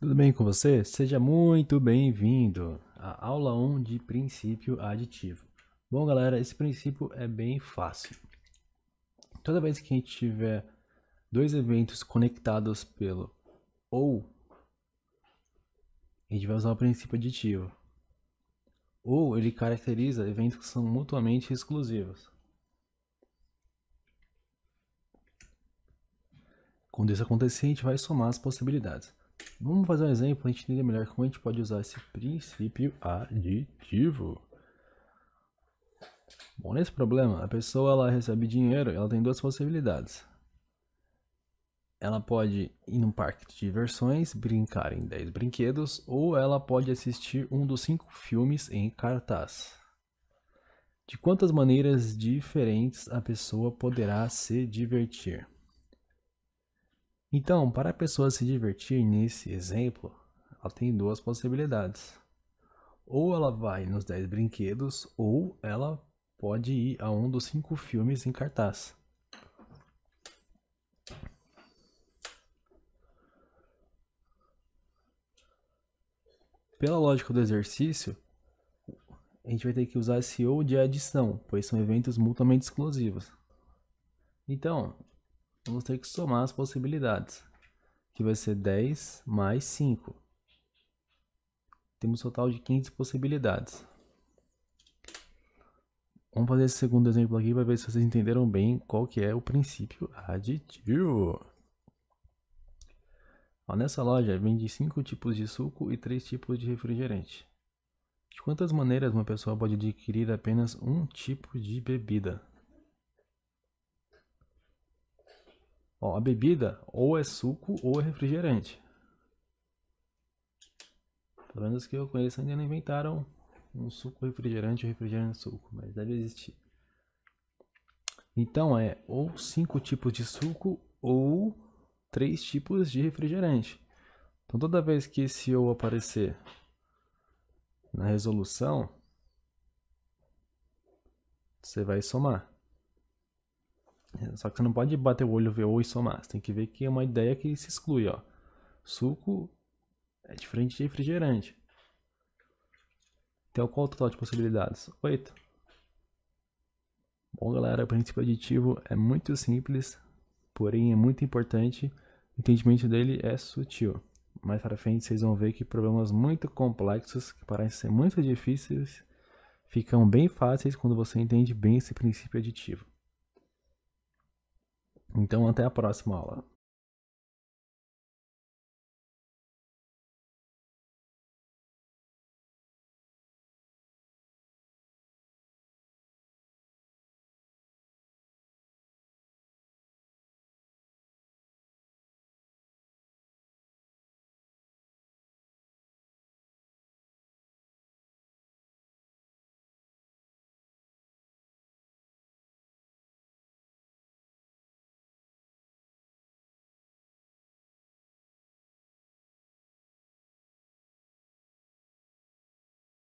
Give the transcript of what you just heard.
Tudo bem com você? Seja muito bem-vindo à aula 1 de princípio aditivo. Bom, galera, esse princípio é bem fácil. Toda vez que a gente tiver dois eventos conectados pelo ou, a gente vai usar o princípio aditivo. Ou ele caracteriza eventos que são mutuamente exclusivos. Quando isso acontecer, a gente vai somar as possibilidades. Vamos fazer um exemplo para a gente entender melhor como a gente pode usar esse princípio aditivo. Bom, nesse problema, a pessoa ela recebe dinheiro ela tem duas possibilidades. Ela pode ir num parque de diversões, brincar em 10 brinquedos, ou ela pode assistir um dos cinco filmes em cartaz. De quantas maneiras diferentes a pessoa poderá se divertir? Então, para a pessoa se divertir nesse exemplo, ela tem duas possibilidades. Ou ela vai nos 10 brinquedos, ou ela pode ir a um dos cinco filmes em cartaz. Pela lógica do exercício, a gente vai ter que usar esse ou de adição, pois são eventos mutuamente exclusivos. Então, vamos ter que somar as possibilidades, que vai ser 10 mais 5. Temos um total de 15 possibilidades. Vamos fazer esse segundo exemplo aqui para ver se vocês entenderam bem qual que é o princípio aditivo. Ó, nessa loja vende 5 tipos de suco e 3 tipos de refrigerante. De quantas maneiras uma pessoa pode adquirir apenas um tipo de bebida? Ó, a bebida ou é suco ou é refrigerante. Pelo menos que eu conheço ainda não inventaram um suco refrigerante ou refrigerante suco, mas deve existir. Então é ou cinco tipos de suco ou três tipos de refrigerante. Então toda vez que esse ou aparecer na resolução, você vai somar. É, só que você não pode bater o olho, e ver ou e somar. Você tem que ver que é uma ideia que se exclui, ó. Suco é diferente de refrigerante. Então, qual o total de possibilidades? 8. Bom, galera, o princípio aditivo é muito simples, porém é muito importante. O entendimento dele é sutil. Mais para frente, vocês vão ver que problemas muito complexos, que parecem ser muito difíceis, ficam bem fáceis quando você entende bem esse princípio aditivo. Então até a próxima aula.